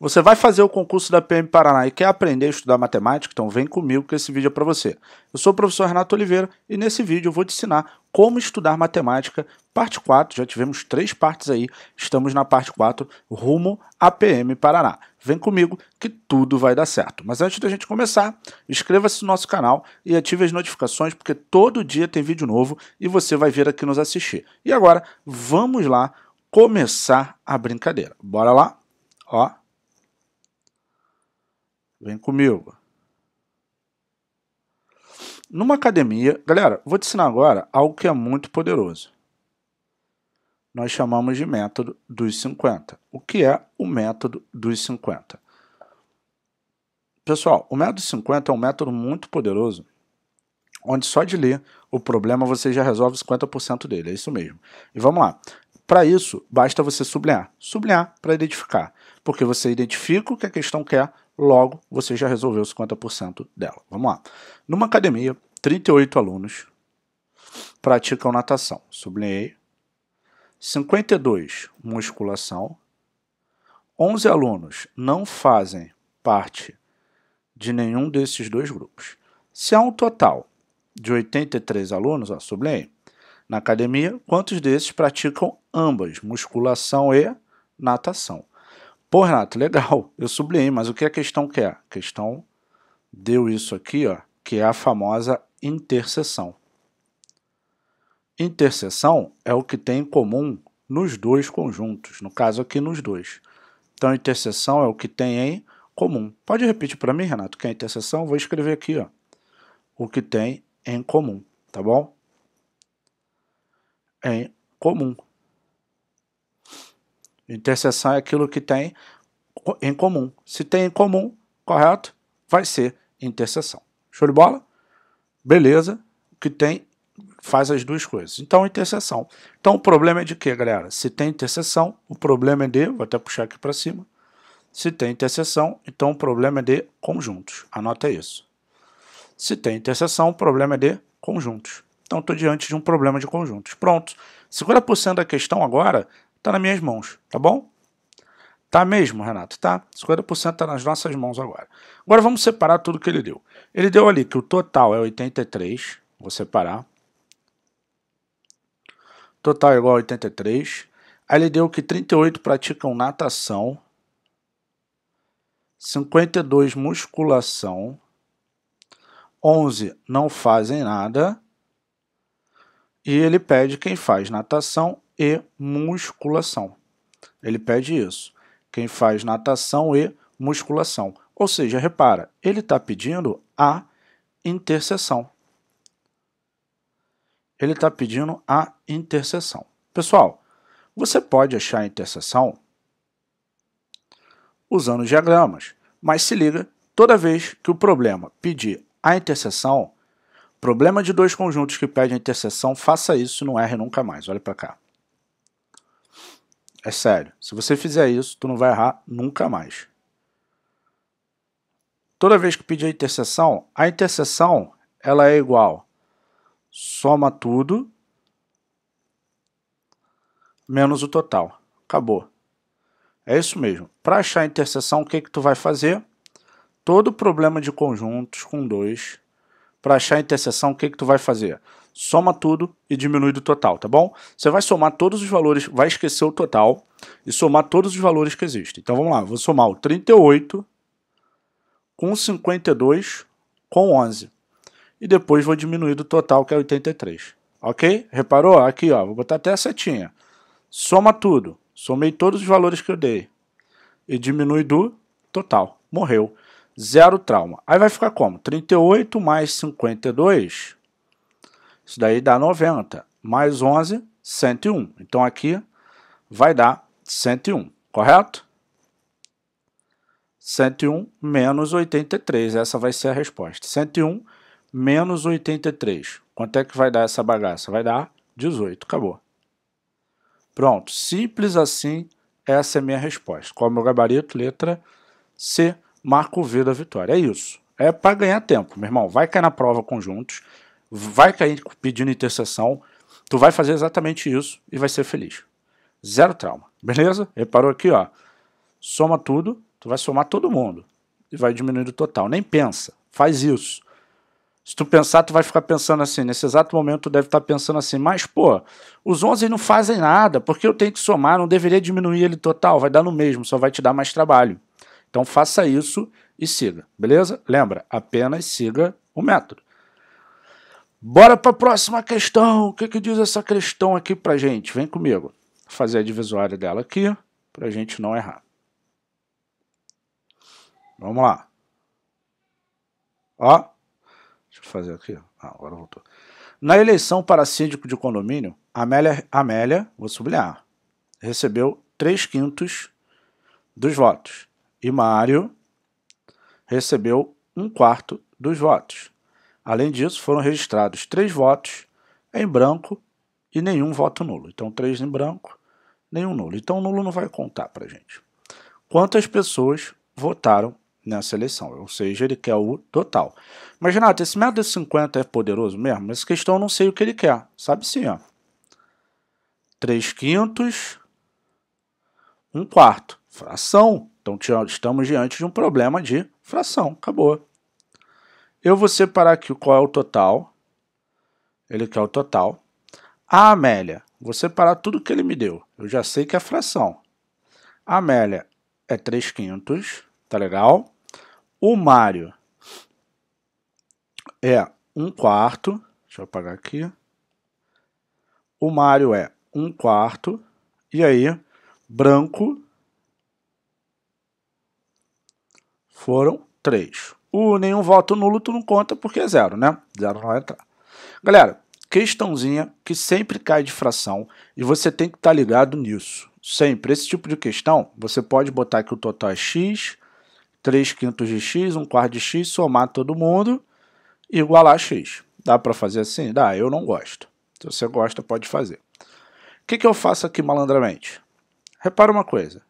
Você vai fazer o concurso da PM Paraná e quer aprender a estudar matemática? Então vem comigo que esse vídeo é para você. Eu sou o professor Renato Oliveira e nesse vídeo eu vou te ensinar como estudar matemática, parte 4. Já tivemos três partes aí, estamos na parte 4, rumo à PM Paraná. Vem comigo que tudo vai dar certo. Mas antes da gente começar, inscreva-se no nosso canal e ative as notificações, porque todo dia tem vídeo novo e você vai vir aqui nos assistir. E agora, vamos lá começar a brincadeira. Bora lá? Ó, Vem comigo. Numa academia, galera, vou te ensinar agora algo que é muito poderoso. Nós chamamos de método dos 50. O que é o método dos 50? Pessoal, o método 50 é um método muito poderoso, onde só de ler o problema você já resolve 50% dele, é isso mesmo. E vamos lá. Para isso, basta você sublinhar. Sublinhar para identificar porque você identifica o que a questão quer, logo você já resolveu 50% dela. Vamos lá. Numa academia, 38 alunos praticam natação. Sublinhei. 52 musculação. 11 alunos não fazem parte de nenhum desses dois grupos. Se há um total de 83 alunos, ó, sublinhei, na academia, quantos desses praticam ambas, musculação e natação? Pô, Renato, legal, eu sublinhei, mas o que a questão quer? É? A questão deu isso aqui, ó, que é a famosa interseção. Interseção é o que tem em comum nos dois conjuntos, no caso aqui nos dois. Então, interseção é o que tem em comum. Pode repetir para mim, Renato, que é interseção? Vou escrever aqui, ó, o que tem em comum, tá bom? Em comum. Interseção é aquilo que tem em comum. Se tem em comum, correto? Vai ser interseção. Show de bola? Beleza. O que tem faz as duas coisas. Então, interseção. Então, o problema é de quê, galera? Se tem interseção, o problema é de, vou até puxar aqui para cima, se tem interseção, então o problema é de conjuntos. Anota isso. Se tem interseção, o problema é de conjuntos. Então, estou diante de um problema de conjuntos. Pronto. 50% da questão agora tá nas minhas mãos, tá bom? Tá mesmo, Renato, tá? 50% está nas nossas mãos agora. Agora vamos separar tudo que ele deu. Ele deu ali que o total é 83, vou separar. Total é igual a 83. Aí ele deu que 38 praticam natação, 52 musculação, 11 não fazem nada. E ele pede quem faz natação e musculação. Ele pede isso. Quem faz natação e musculação. Ou seja, repara, ele está pedindo a interseção. Ele está pedindo a interseção. Pessoal, você pode achar a interseção usando diagramas, mas se liga, toda vez que o problema pedir a interseção, problema de dois conjuntos que pede a interseção, faça isso, e não erre nunca mais. Olha para cá. É sério. Se você fizer isso, tu não vai errar nunca mais. Toda vez que pedir a interseção, a interseção ela é igual soma tudo menos o total. Acabou. É isso mesmo. Para achar a interseção, o que que tu vai fazer? Todo problema de conjuntos com dois, para achar a interseção, o que que tu vai fazer? soma tudo e diminui do total, tá bom? Você vai somar todos os valores, vai esquecer o total e somar todos os valores que existem. Então vamos lá, vou somar o 38 com 52 com 11. E depois vou diminuir do total, que é 83. Ok? Reparou? Aqui, ó, vou botar até a setinha. Soma tudo. Somei todos os valores que eu dei. E diminui do total. Morreu. Zero trauma. Aí vai ficar como? 38 mais 52 isso daí dá 90. Mais 11, 101. Então aqui vai dar 101, correto? 101 menos 83, essa vai ser a resposta. 101 menos 83. Quanto é que vai dar essa bagaça? Vai dar 18, acabou. Pronto, simples assim, essa é a minha resposta. Qual é o meu gabarito? Letra C, marco V da vitória. É isso, é para ganhar tempo, meu irmão. Vai cair na prova conjuntos vai cair pedindo intercessão, tu vai fazer exatamente isso e vai ser feliz. Zero trauma, beleza? Reparou aqui, ó. Soma tudo, tu vai somar todo mundo e vai diminuir o total. Nem pensa, faz isso. Se tu pensar, tu vai ficar pensando assim, nesse exato momento tu deve estar pensando assim, mas pô, os 11 não fazem nada, porque eu tenho que somar, não deveria diminuir ele total, vai dar no mesmo, só vai te dar mais trabalho. Então faça isso e siga, beleza? Lembra, apenas siga o método. Bora para a próxima questão. O que, que diz essa questão aqui para gente? Vem comigo. Vou fazer a divisória dela aqui para a gente não errar. Vamos lá. Ó, deixa eu fazer aqui. Ah, agora voltou. Na eleição para síndico de condomínio, Amélia, Amélia vou sublinhar, recebeu 3 quintos dos votos. E Mário recebeu 1 um quarto dos votos. Além disso, foram registrados três votos em branco e nenhum voto nulo. Então, três em branco, nenhum nulo. Então, o nulo não vai contar para gente. Quantas pessoas votaram nessa eleição? Ou seja, ele quer o total. Mas, Renato, esse método de 50 é poderoso mesmo? Essa questão eu não sei o que ele quer. Sabe sim, ó. Três quintos, um quarto. Fração. Então, estamos diante de um problema de fração. Acabou. Eu vou separar aqui qual é o total. Ele quer o total. A Amélia, vou separar tudo que ele me deu. Eu já sei que é fração. A Amélia é 3 quintos, tá legal? O Mário é 1 quarto. Deixa eu apagar aqui. O Mário é 1 quarto. E aí, branco foram 3 o nenhum voto nulo tu não conta porque é zero, né? Zero não vai entrar. Galera, questãozinha que sempre cai de fração e você tem que estar tá ligado nisso. Sempre. Esse tipo de questão, você pode botar que o total é x, 3 quintos de x, 1 quarto de x, somar todo mundo e igualar x. Dá para fazer assim? Dá, eu não gosto. Se você gosta, pode fazer. O que, que eu faço aqui malandramente? Repara uma coisa.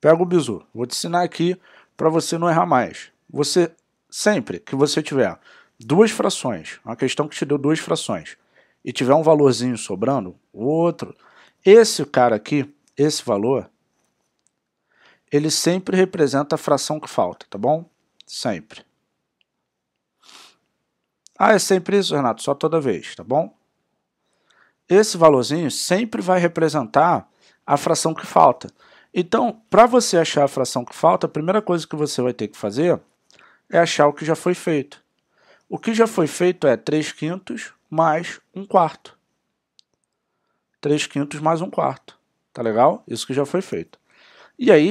Pega o bizu. Vou te ensinar aqui para você não errar mais você sempre que você tiver duas frações, uma questão que te deu duas frações, e tiver um valorzinho sobrando, outro, esse cara aqui, esse valor, ele sempre representa a fração que falta, tá bom? Sempre. Ah, é sempre isso, Renato, só toda vez, tá bom? Esse valorzinho sempre vai representar a fração que falta. Então, para você achar a fração que falta, a primeira coisa que você vai ter que fazer é achar o que já foi feito. O que já foi feito é 3 quintos mais 1 quarto. 3 quintos mais 1 quarto. Tá legal? Isso que já foi feito. E aí,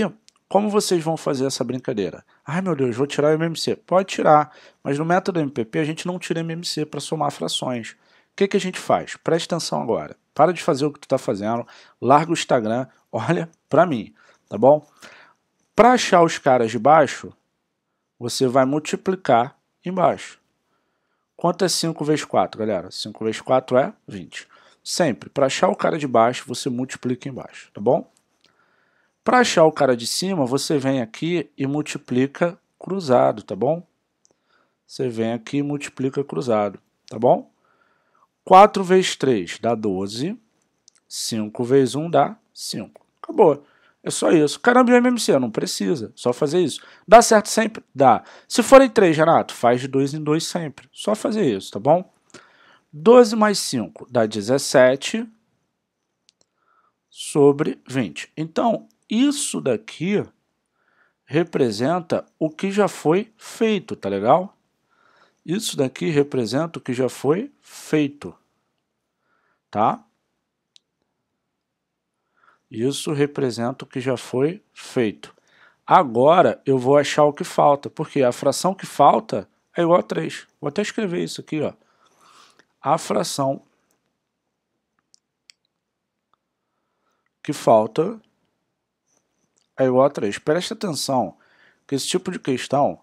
como vocês vão fazer essa brincadeira? Ai meu Deus, vou tirar o MMC. Pode tirar, mas no método MPP a gente não tira MMC para somar frações. O que, que a gente faz? Preste atenção agora. Para de fazer o que tu está fazendo, larga o Instagram, olha para mim, tá bom? Para achar os caras de baixo, você vai multiplicar embaixo. Quanto é 5 vezes 4, galera? 5 vezes 4 é 20. Sempre, para achar o cara de baixo, você multiplica embaixo, tá bom? Para achar o cara de cima, você vem aqui e multiplica cruzado, tá bom? Você vem aqui e multiplica cruzado, tá bom? 4 vezes 3 dá 12, 5 vezes 1 dá 5. Acabou. É só isso. Caramba, e MMC, não precisa. Só fazer isso. Dá certo sempre? Dá. Se forem três, Renato, faz de dois em dois sempre. Só fazer isso, tá bom? 12 mais 5 dá 17 sobre 20. Então, isso daqui representa o que já foi feito, tá legal? Isso daqui representa o que já foi feito, tá? Isso representa o que já foi feito. Agora eu vou achar o que falta, porque a fração que falta é igual a 3. Vou até escrever isso aqui, ó. A fração que falta é igual a 3. Preste atenção que esse tipo de questão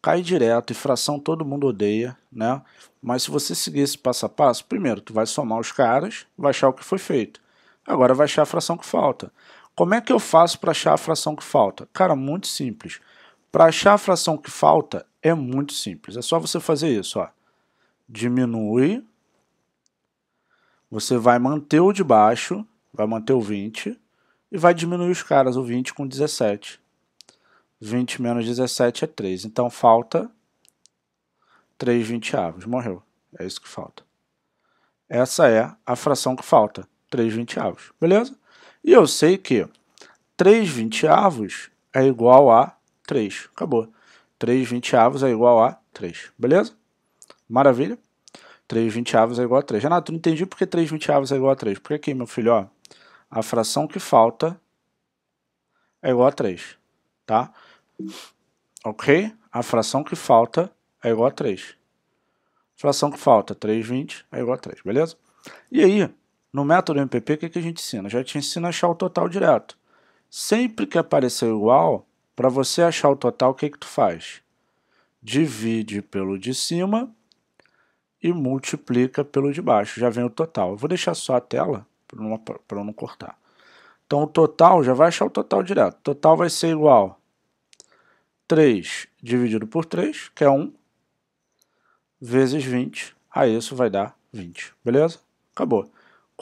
cai direto e fração todo mundo odeia, né? Mas se você seguir esse passo a passo, primeiro tu vai somar os caras, vai achar o que foi feito. Agora vai achar a fração que falta. Como é que eu faço para achar a fração que falta? Cara, muito simples. Para achar a fração que falta é muito simples. É só você fazer isso, ó. Diminui. Você vai manter o de baixo, vai manter o 20 e vai diminuir os caras, o 20 com 17. 20 menos 17 é 3. Então falta 3 vinteavos. Morreu. É isso que falta. Essa é a fração que falta. 3 vinteavos, beleza? E eu sei que 3 vinteavos é igual a 3, acabou. 3 vinteavos é igual a 3, beleza? Maravilha? 3 vinteavos é igual a 3. Renato, não entendi porque que 3 vinteavos é igual a 3. Porque aqui, meu filho, ó, a fração que falta é igual a 3, tá? Ok? A fração que falta é igual a 3. fração que falta, 3 vinte é igual a 3, beleza? E aí, no método MPP, o que, é que a gente ensina? Já te ensina a achar o total direto. Sempre que aparecer igual, para você achar o total, o que, é que tu faz? Divide pelo de cima e multiplica pelo de baixo. Já vem o total. Eu vou deixar só a tela para não, não cortar. Então, o total, já vai achar o total direto. O total vai ser igual 3 dividido por 3, que é 1, vezes 20. Aí isso vai dar 20, beleza? Acabou.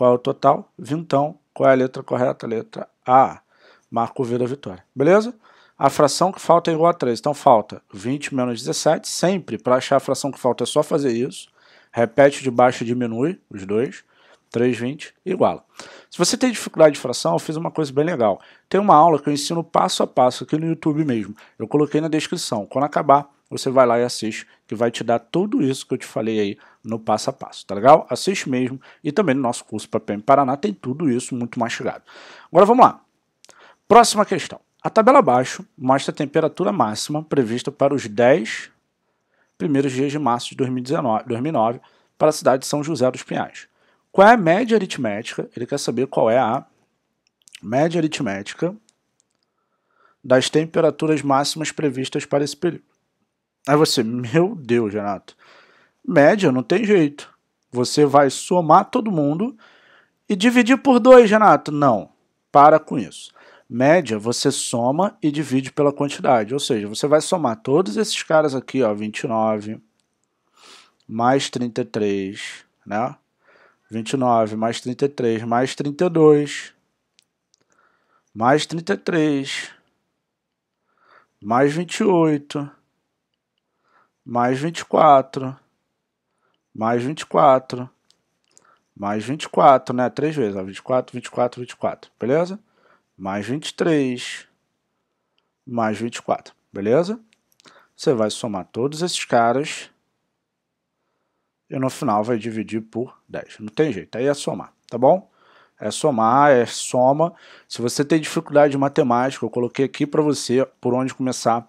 Qual é o total? Vintão. Qual é a letra correta? Letra A. Marco da vitória. Beleza? A fração que falta é igual a 3. Então falta 20 menos 17. Sempre, para achar a fração que falta, é só fazer isso. Repete de baixo e diminui os dois. 3, 20, iguala. Se você tem dificuldade de fração, eu fiz uma coisa bem legal. Tem uma aula que eu ensino passo a passo aqui no YouTube mesmo. Eu coloquei na descrição. Quando acabar, você vai lá e assiste, que vai te dar tudo isso que eu te falei aí no passo a passo, tá legal? Assiste mesmo e também no nosso curso para PM Paraná tem tudo isso muito mastigado. Agora vamos lá. Próxima questão. A tabela abaixo mostra a temperatura máxima prevista para os 10 primeiros dias de março de 2019, 2009 para a cidade de São José dos Pinhais. Qual é a média aritmética? Ele quer saber qual é a média aritmética das temperaturas máximas previstas para esse período. Aí você, meu Deus, Renato, média não tem jeito. Você vai somar todo mundo e dividir por dois, Renato. Não, para com isso. Média você soma e divide pela quantidade, ou seja, você vai somar todos esses caras aqui, ó, 29 mais 33, né? 29 mais 33 mais 32 mais 33 mais 28 mais vinte quatro, mais vinte quatro, mais vinte quatro, né? Três vezes, ó, vinte 24, quatro, vinte quatro, vinte quatro, beleza? Mais vinte três, mais vinte quatro, beleza? Você vai somar todos esses caras e no final vai dividir por 10. Não tem jeito, aí é somar, tá bom? É somar, é soma. Se você tem dificuldade de matemática, eu coloquei aqui para você por onde começar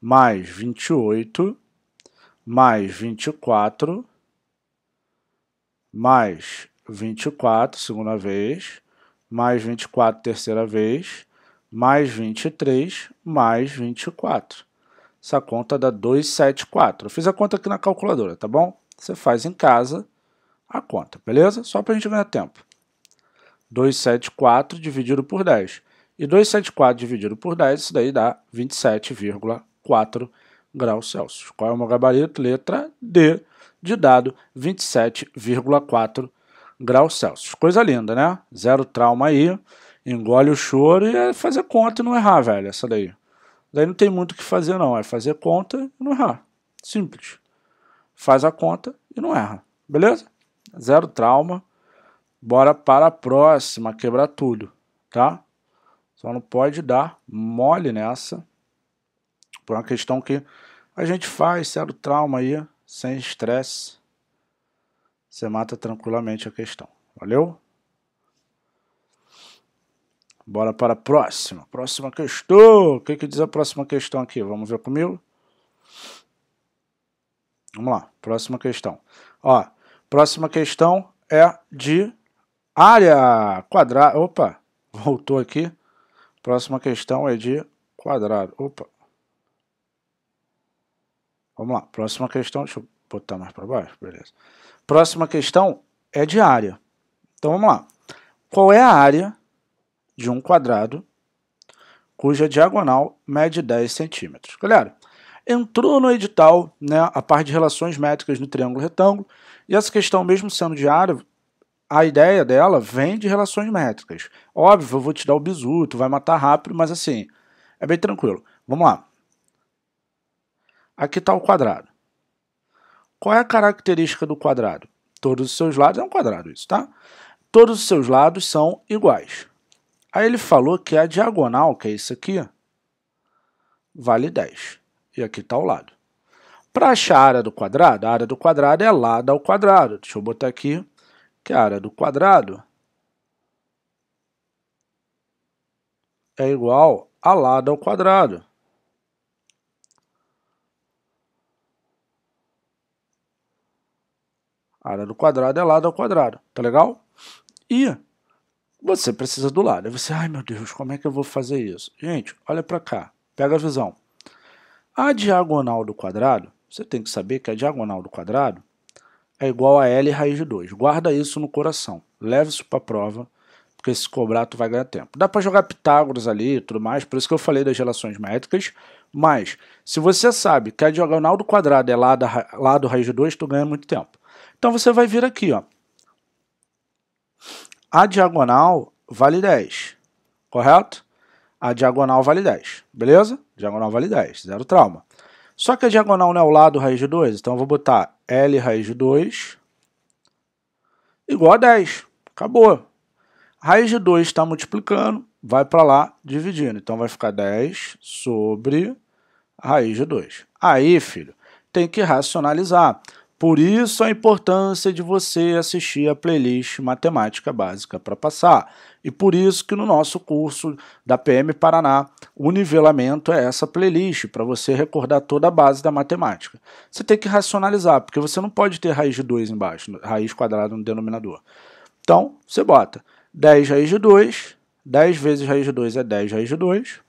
mais 28, mais 24, mais 24, segunda vez, mais 24, terceira vez, mais 23, mais 24. Essa conta dá 274. Eu fiz a conta aqui na calculadora, tá bom? Você faz em casa a conta, beleza? Só para a gente ganhar tempo. 274 dividido por 10. E 274 dividido por 10, isso daí dá 27,4. 4 graus Celsius. Qual é o meu gabarito? Letra D, de dado 27,4 graus Celsius. Coisa linda, né? Zero trauma aí, engole o choro e é fazer conta e não errar, velho, essa daí. Daí não tem muito o que fazer não, é fazer conta e não errar. Simples. Faz a conta e não erra, beleza? Zero trauma. Bora para a próxima, quebrar tudo, tá? Só não pode dar mole nessa. Por uma questão que a gente faz, sério trauma aí, sem estresse. Você mata tranquilamente a questão. Valeu? Bora para a próxima. Próxima questão. O que, que diz a próxima questão aqui? Vamos ver comigo? Vamos lá. Próxima questão. Ó, próxima questão é de área quadrada. Opa, voltou aqui. Próxima questão é de quadrado. Opa, Vamos lá, próxima questão, deixa eu botar mais para baixo, beleza. Próxima questão é de área. Então vamos lá. Qual é a área de um quadrado cuja diagonal mede 10 centímetros? Galera, entrou no edital né, a parte de relações métricas no triângulo retângulo, e essa questão, mesmo sendo de área, a ideia dela vem de relações métricas. Óbvio, eu vou te dar o bisuto, vai matar rápido, mas assim, é bem tranquilo. Vamos lá. Aqui está o quadrado. Qual é a característica do quadrado? Todos os seus lados, é um quadrado isso, tá? Todos os seus lados são iguais. Aí ele falou que a diagonal, que é isso aqui, vale 10. E aqui está o lado. Para achar a área do quadrado, a área do quadrado é lado ao quadrado. Deixa eu botar aqui que a área do quadrado é igual a lado ao quadrado. área do quadrado é lado ao quadrado, tá legal? E você precisa do lado. Aí você, ai meu Deus, como é que eu vou fazer isso? Gente, olha para cá, pega a visão. A diagonal do quadrado, você tem que saber que a diagonal do quadrado é igual a L raiz de 2. Guarda isso no coração, leve isso para a prova, porque se cobrar tu vai ganhar tempo. Dá para jogar Pitágoras ali e tudo mais, por isso que eu falei das relações métricas, mas se você sabe que a diagonal do quadrado é lado, lado raiz de 2, tu ganha muito tempo. Então você vai vir aqui, ó. A diagonal vale 10, correto? A diagonal vale 10, beleza? Diagonal vale 10, zero trauma. Só que a diagonal não é o lado raiz de 2, então eu vou botar L raiz de 2 igual a 10. Acabou. Raiz de 2 está multiplicando, vai para lá dividindo. Então vai ficar 10 sobre raiz de 2. Aí, filho, tem que racionalizar. Por isso a importância de você assistir a playlist Matemática Básica para passar. E por isso que no nosso curso da PM Paraná, o nivelamento é essa playlist para você recordar toda a base da matemática. Você tem que racionalizar, porque você não pode ter raiz de 2 embaixo, raiz quadrada no denominador. Então, você bota 10 raiz de 2, 10 vezes raiz de 2 é 10 raiz de 2.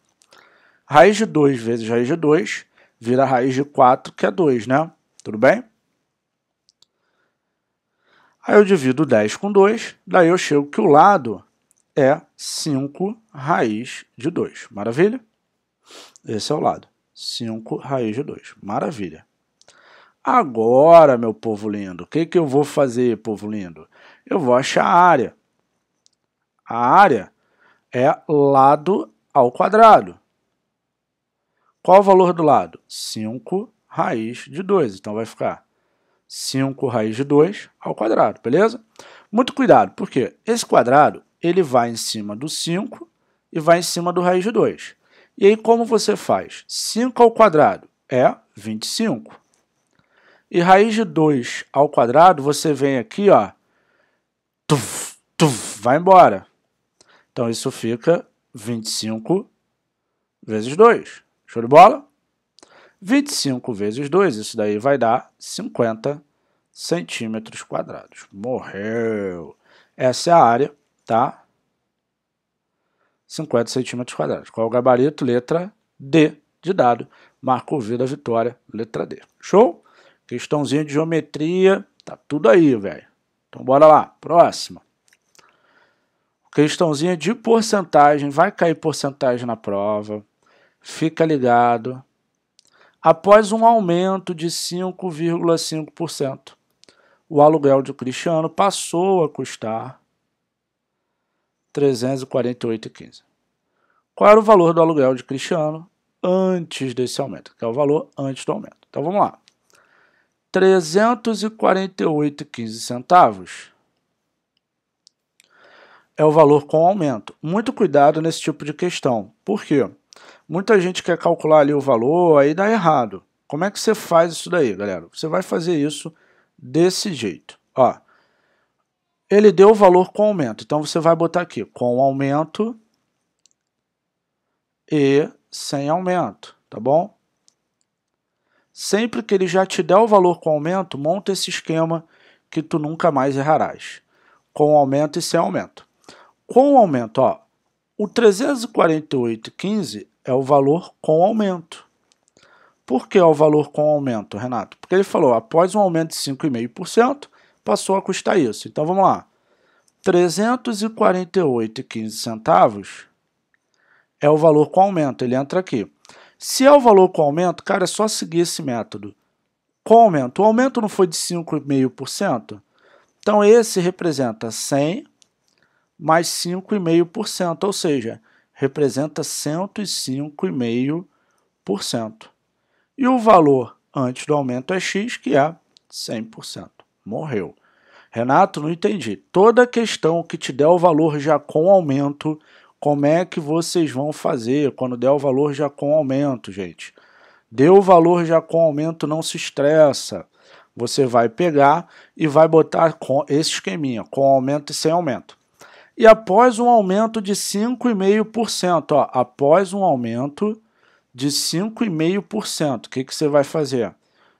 Raiz de 2 vezes raiz de 2 vira raiz de 4, que é 2, né? Tudo bem? Aí eu divido 10 com 2, daí eu chego que o lado é 5 raiz de 2. Maravilha? Esse é o lado. 5 raiz de 2. Maravilha. Agora, meu povo lindo, o que, que eu vou fazer, povo lindo? Eu vou achar a área. A área é lado ao quadrado. Qual o valor do lado? 5 raiz de 2. Então vai ficar 5 raiz de 2 ao quadrado, beleza? Muito cuidado, porque esse quadrado ele vai em cima do 5 e vai em cima do raiz de 2. E aí como você faz? 5 ao quadrado é 25. E raiz de 2 ao quadrado, você vem aqui, ó, tuf, tuf, vai embora. Então isso fica 25 vezes 2. Show de bola? 25 vezes 2, isso daí vai dar 50 centímetros quadrados. Morreu! Essa é a área, tá? 50 centímetros quadrados. Qual é o gabarito? Letra D de dado. Marco V da vitória, letra D. Show? Questãozinha de geometria, tá tudo aí, velho. Então bora lá, próxima. Questãozinha de porcentagem, vai cair porcentagem na prova. Fica ligado, após um aumento de 5,5%. O aluguel de Cristiano passou a custar 348,15. Qual era o valor do aluguel de Cristiano antes desse aumento? Que é o valor antes do aumento. Então vamos lá. 348,15 centavos é o valor com aumento. Muito cuidado nesse tipo de questão. Por quê? Muita gente quer calcular ali o valor, aí dá errado. Como é que você faz isso daí, galera? Você vai fazer isso desse jeito, ó. Ele deu o valor com aumento, então você vai botar aqui com aumento e sem aumento, tá bom? Sempre que ele já te der o valor com aumento, monta esse esquema que tu nunca mais errarás. Com aumento e sem aumento. Com aumento, ó, o 348,15 é o valor com aumento. Por que é o valor com aumento, Renato? Porque ele falou, após um aumento de 5,5%, passou a custar isso. Então vamos lá. 348,15 centavos é o valor com aumento, ele entra aqui. Se é o valor com aumento, cara, é só seguir esse método. Com aumento, o aumento não foi de 5,5%? Então esse representa 100 mais 5,5%, ou seja, representa 105,5%. E o valor antes do aumento é X, que é 100%. Morreu. Renato, não entendi. Toda questão que te der o valor já com aumento, como é que vocês vão fazer quando der o valor já com aumento, gente? Deu o valor já com aumento, não se estressa. Você vai pegar e vai botar com esse esqueminha, com aumento e sem aumento. E após um aumento de 5,5%, após um aumento de 5,5%, o que, que você vai fazer?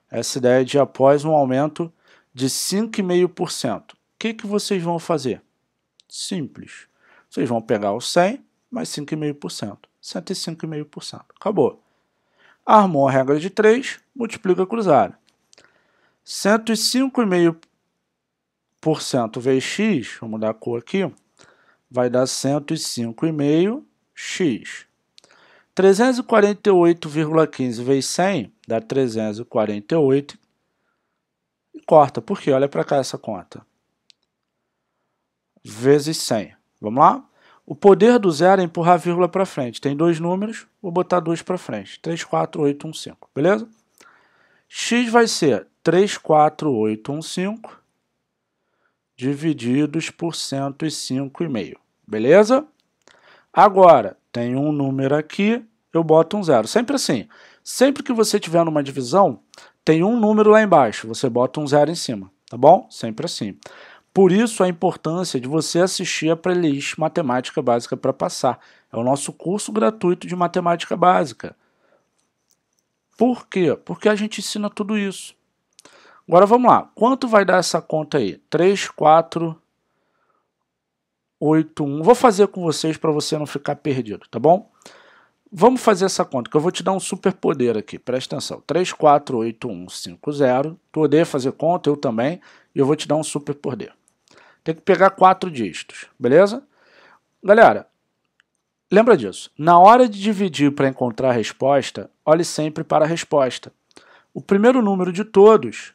Essa ideia de após um aumento de 5,5%. O que, que vocês vão fazer? Simples. Vocês vão pegar o 100 mais 5,5%. 105,5%. Acabou. Armou a regra de 3, multiplica cruzada. 105,5% vezes x, vamos mudar a cor aqui, vai dar 105,5 x. 348,15 vezes 100 dá 348 e corta, porque olha para cá essa conta. Vezes 100. Vamos lá? O poder do zero é empurrar a vírgula para frente. Tem dois números, vou botar dois para frente. 3, 4, 8, 1, 5. Beleza? x vai ser 3, 4, 8, 1, 5 divididos por 105,5, beleza? Agora, tem um número aqui, eu boto um zero. Sempre assim, sempre que você tiver numa divisão, tem um número lá embaixo, você bota um zero em cima, tá bom? Sempre assim. Por isso a importância de você assistir a playlist Matemática Básica para passar. É o nosso curso gratuito de Matemática Básica. Por quê? Porque a gente ensina tudo isso. Agora vamos lá. Quanto vai dar essa conta aí? 3, 4, 8, 1. Vou fazer com vocês para você não ficar perdido, tá bom? Vamos fazer essa conta, que eu vou te dar um super poder aqui. Presta atenção. 3, 4, 8, 1, 5, 0. Tu odeia fazer conta, eu também. E eu vou te dar um super poder. Tem que pegar quatro dígitos, beleza? Galera, lembra disso. Na hora de dividir para encontrar a resposta, olhe sempre para a resposta. O primeiro número de todos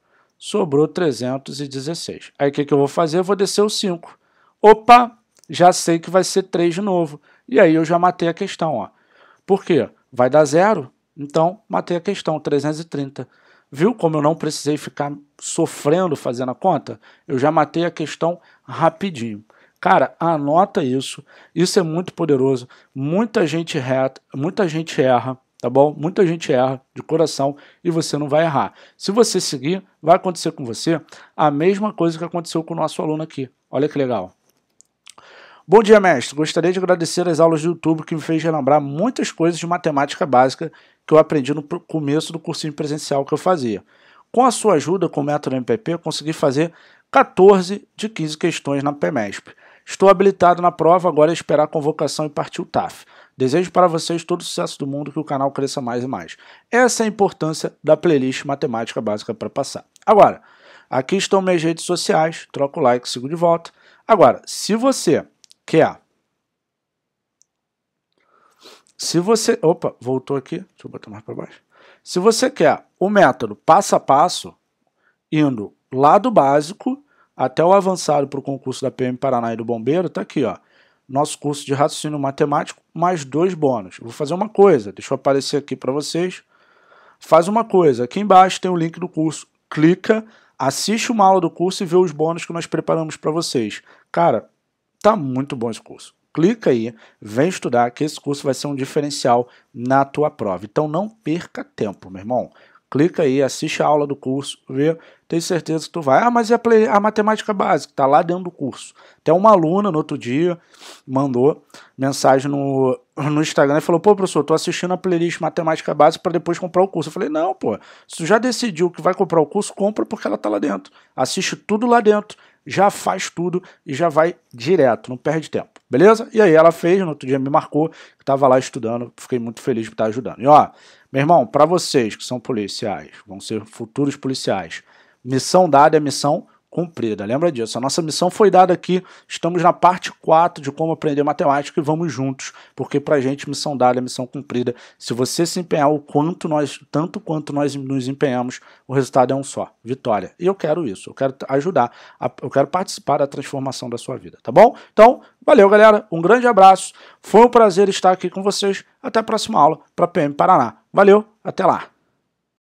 sobrou 316. Aí o que, que eu vou fazer? Eu vou descer o 5. Opa, já sei que vai ser 3 de novo. E aí eu já matei a questão. Ó. Por quê? Vai dar zero? Então, matei a questão, 330. Viu como eu não precisei ficar sofrendo fazendo a conta? Eu já matei a questão rapidinho. Cara, anota isso. Isso é muito poderoso. Muita gente reta, muita gente erra tá bom? Muita gente erra de coração e você não vai errar. Se você seguir, vai acontecer com você a mesma coisa que aconteceu com o nosso aluno aqui. Olha que legal. Bom dia, mestre. Gostaria de agradecer as aulas do YouTube que me fez relembrar muitas coisas de matemática básica que eu aprendi no começo do cursinho presencial que eu fazia. Com a sua ajuda com o método MPP, eu consegui fazer 14 de 15 questões na PEMESP. Estou habilitado na prova, agora é esperar a convocação e partir o TAF. Desejo para vocês todo o sucesso do mundo, que o canal cresça mais e mais. Essa é a importância da playlist Matemática Básica para passar. Agora, aqui estão minhas redes sociais, troca o like, sigo de volta. Agora, se você quer... Se você... Opa, voltou aqui. Deixa eu botar mais para baixo. Se você quer o método passo a passo, indo lá do básico até o avançado para o concurso da PM Paraná e do Bombeiro, está aqui, ó nosso curso de raciocínio matemático, mais dois bônus. vou fazer uma coisa, deixa eu aparecer aqui para vocês. Faz uma coisa, aqui embaixo tem o link do curso, clica, assiste uma aula do curso e vê os bônus que nós preparamos para vocês. Cara, tá muito bom esse curso. Clica aí, vem estudar, que esse curso vai ser um diferencial na tua prova. Então não perca tempo, meu irmão. Clica aí, assiste a aula do curso, vê tenho certeza que tu vai. Ah, mas é a matemática básica, tá lá dentro do curso. Até uma aluna no outro dia mandou mensagem no, no Instagram e falou: pô, professor, tô assistindo a playlist matemática básica para depois comprar o curso. Eu falei: não, pô, se tu já decidiu que vai comprar o curso, compra porque ela tá lá dentro. Assiste tudo lá dentro, já faz tudo e já vai direto, não perde tempo. Beleza? E aí ela fez, no outro dia me marcou, que tava lá estudando, fiquei muito feliz por estar ajudando. E ó, meu irmão, para vocês que são policiais, vão ser futuros policiais, Missão dada é missão cumprida. Lembra disso? A nossa missão foi dada aqui. Estamos na parte 4 de como aprender matemática e vamos juntos, porque para a gente missão dada é missão cumprida. Se você se empenhar o quanto nós, tanto quanto nós nos empenhamos, o resultado é um só, vitória. E eu quero isso, eu quero ajudar, eu quero participar da transformação da sua vida, tá bom? Então, valeu, galera. Um grande abraço. Foi um prazer estar aqui com vocês. Até a próxima aula para PM Paraná. Valeu, até lá.